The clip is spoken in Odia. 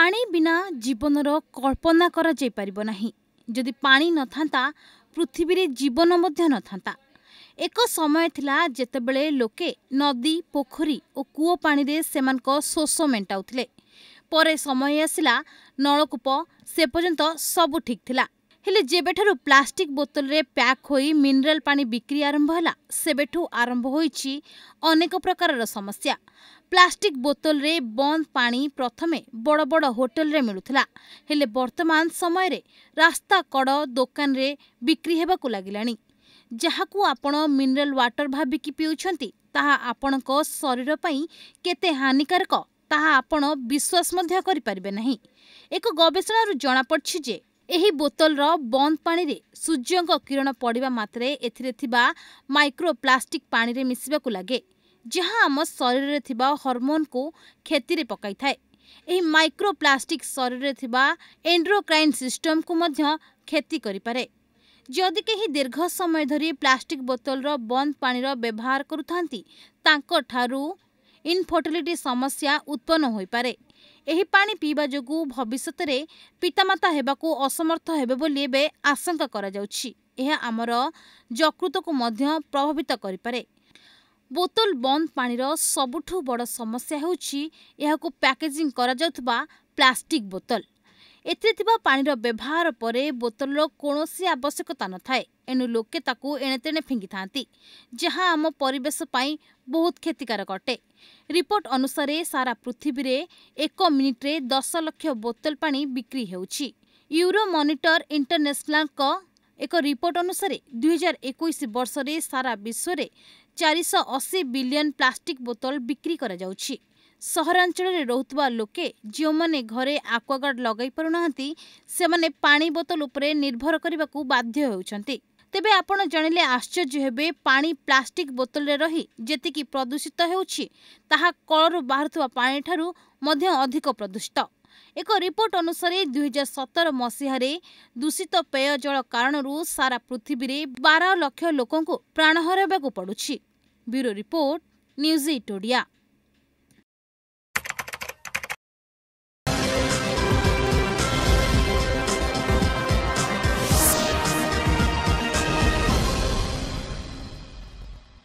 ପାଣି ବିନା ଜୀବନର କଳ୍ପନା କରାଯାଇପାରିବ ନାହିଁ ଯଦି ପାଣି ନଥାନ୍ତା ପୃଥିବୀରେ ଜୀବନ ମଧ୍ୟ ନଥାନ୍ତା ଏକ ସମୟ ଥିଲା ଯେତେବେଳେ ଲୋକେ ନଦୀ ପୋଖରୀ ଓ କୂଅ ପାଣିରେ ସେମାନଙ୍କ ଶୋଷ ମେଣ୍ଟାଉଥିଲେ ପରେ ସମୟ ଆସିଲା ନଳକୂପ ସେ ପର୍ଯ୍ୟନ୍ତ ସବୁ ଠିକ୍ ଥିଲା ହେଲେ ଯେବେଠାରୁ ପ୍ଲାଷ୍ଟିକ୍ ବୋତଲରେ ପ୍ୟାକ୍ ହୋଇ ମିନେରାଲ ପାଣି ବିକ୍ରି ଆରମ୍ଭ ହେଲା ସେବେଠୁ ଆରମ୍ଭ ହୋଇଛି ଅନେକ ପ୍ରକାରର ସମସ୍ୟା ପ୍ଲାଷ୍ଟିକ୍ ବୋତଲରେ ବନ୍ଦ ପାଣି ପ୍ରଥମେ ବଡ଼ ବଡ଼ ହୋଟେଲରେ ମିଳୁଥିଲା ହେଲେ ବର୍ତ୍ତମାନ ସମୟରେ ରାସ୍ତା କଡ଼ ଦୋକାନରେ ବିକ୍ରି ହେବାକୁ ଲାଗିଲାଣି ଯାହାକୁ ଆପଣ ମିନେରାଲ ୱାଟର୍ ଭାବିକି ପିଉଛନ୍ତି ତାହା ଆପଣଙ୍କ ଶରୀର ପାଇଁ କେତେ ହାନିକାରକ ତାହା ଆପଣ ବିଶ୍ୱାସ ମଧ୍ୟ କରିପାରିବେ ନାହିଁ ଏକ ଗବେଷଣାରୁ ଜଣାପଡ଼ିଛି ଯେ ଏହି ବୋତଲର ବନ୍ଦ ପାଣିରେ ସୂର୍ଯ୍ୟଙ୍କ କିରଣ ପଡ଼ିବା ମାତ୍ରେ ଏଥିରେ ଥିବା ମାଇକ୍ରୋ ପ୍ଲାଷ୍ଟିକ୍ ପାଣିରେ ମିଶିବାକୁ ଲାଗେ ଯାହା ଆମ ଶରୀରରେ ଥିବା ହରମୋନ୍କୁ କ୍ଷତିରେ ପକାଇଥାଏ ଏହି ମାଇକ୍ରୋ ପ୍ଲାଷ୍ଟିକ୍ ଶରୀରରେ ଥିବା ଏଣ୍ଡ୍ରୋକ୍ରାଇନ୍ ସିଷ୍ଟମ୍କୁ ମଧ୍ୟ କ୍ଷତି କରିପାରେ ଯଦି କେହି ଦୀର୍ଘ ସମୟ ଧରି ପ୍ଲାଷ୍ଟିକ୍ ବୋତଲର ବନ୍ଦ ପାଣିର ବ୍ୟବହାର କରୁଥାନ୍ତି ତାଙ୍କଠାରୁ ଇନଫର୍ଟିଲିଟି ସମସ୍ୟା ଉତ୍ପନ୍ନ ହୋଇପାରେ ଏହି ପାଣି ପିଇବା ଯୋଗୁଁ ଭବିଷ୍ୟତରେ ପିତାମାତା ହେବାକୁ ଅସମର୍ଥ ହେବେ ବୋଲି ଏବେ ଆଶଙ୍କା କରାଯାଉଛି ଏହା ଆମର ଯକୃତକୁ ମଧ୍ୟ ପ୍ରଭାବିତ କରିପାରେ ବୋତଲ ବନ୍ଦ ପାଣିର ସବୁଠୁ ବଡ଼ ସମସ୍ୟା ହେଉଛି ଏହାକୁ ପ୍ୟାକେଜିଂ କରାଯାଉଥିବା ପ୍ଲାଷ୍ଟିକ୍ ବୋତଲ ଏଥିରେ ଥିବା ପାଣିର ବ୍ୟବହାର ପରେ ବୋତଲର କୌଣସି ଆବଶ୍ୟକତା ନଥାଏ ଏଣୁ ଲୋକେ ତାକୁ ଏଣେତେଣେ ଫିଙ୍ଗିଥାନ୍ତି ଯାହା ଆମ ପରିବେଶ ପାଇଁ ବହୁତ କ୍ଷତିକାରକ ଅଟେ ରିପୋର୍ଟ ଅନୁସାରେ ସାରା ପୃଥିବୀରେ ଏକ ମିନିଟ୍ରେ ଦଶ ଲକ୍ଷ ବୋତଲ ପାଣି ବିକ୍ରି ହେଉଛି ୟୁରୋ ମନିଟର ଇଣ୍ଟରନ୍ୟାସନାଲଙ୍କ ଏକ ରିପୋର୍ଟ ଅନୁସାରେ ଦୁଇହଜାର ଏକୋଇଶ ବର୍ଷରେ ସାରା ବିଶ୍ୱରେ ଚାରିଶହ ଅଶୀ ବିଲିୟନ ପ୍ଲାଷ୍ଟିକ୍ ବୋତଲ ବିକ୍ରି କରାଯାଉଛି सहरा ले जो घर निर्भर लगु पातलभर बाध्यहुन्छ तेह्र आप जे आश्चर्य प्लास्टिक बोतल रहि जतिकि प्रदूषित हुन्छ कलरू बाह्र पाठ अधिक प्रदूषित एक रिपोर्ट अनुसार दुई हजार सतर मस दूषित पेय जल कारण सारा पृथ्वी र बार लक्ष लोक प्राण हरेवा पडु रिपोर्ट इटोडिया